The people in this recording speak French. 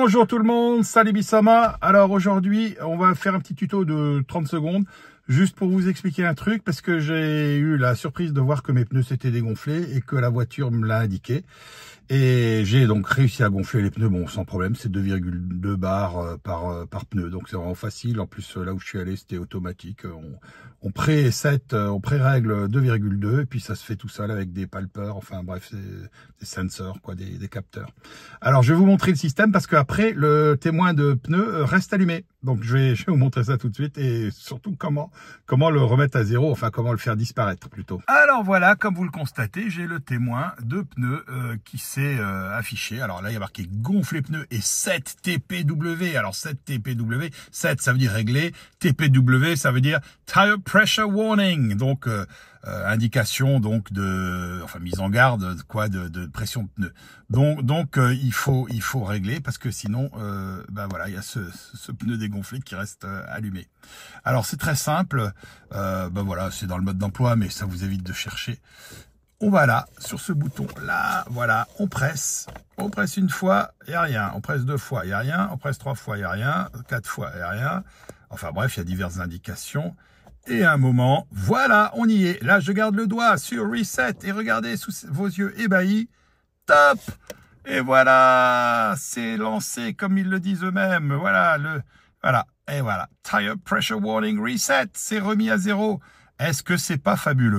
Bonjour tout le monde, salut Bissama. Alors aujourd'hui, on va faire un petit tuto de 30 secondes Juste pour vous expliquer un truc, parce que j'ai eu la surprise de voir que mes pneus s'étaient dégonflés et que la voiture me l'a indiqué. Et j'ai donc réussi à gonfler les pneus, bon, sans problème, c'est 2,2 bars euh, par, euh, par pneu, donc c'est vraiment facile. En plus, euh, là où je suis allé, c'était automatique. On, pré on pré-règle 2,2, et puis ça se fait tout seul avec des palpeurs, enfin bref, des sensors, quoi, des, des capteurs. Alors, je vais vous montrer le système, parce qu'après, le témoin de pneus reste allumé. Donc je vais, vous montrer ça tout de suite et surtout comment comment le remettre à zéro, enfin comment le faire disparaître plutôt. Alors voilà, comme vous le constatez, j'ai le témoin de pneus euh, qui s'est euh, affiché. Alors là, il y a marqué gonfler pneus et 7 TPW. Alors 7 TPW, 7 ça veut dire régler, TPW ça veut dire tire pressure warning. Donc euh, euh, indication donc de, enfin mise en garde quoi, de, pression de pneu. Donc donc euh, il faut il faut régler parce que sinon ben voilà il y a ce, pneu dégonflé qui reste allumé. Alors c'est très simple, ben voilà c'est dans le mode d'emploi mais ça vous évite de chercher on va là, sur ce bouton là, voilà, on presse, on presse une fois, il n'y a rien, on presse deux fois, il n'y a rien, on presse trois fois, il n'y a rien, quatre fois, il n'y a rien, enfin bref, il y a diverses indications, et un moment. Voilà, on y est. Là, je garde le doigt sur Reset et regardez sous vos yeux ébahis. Top Et voilà, c'est lancé comme ils le disent eux-mêmes. Voilà, le, voilà, et voilà. Tire Pressure Warning Reset, c'est remis à zéro. Est-ce que c'est pas fabuleux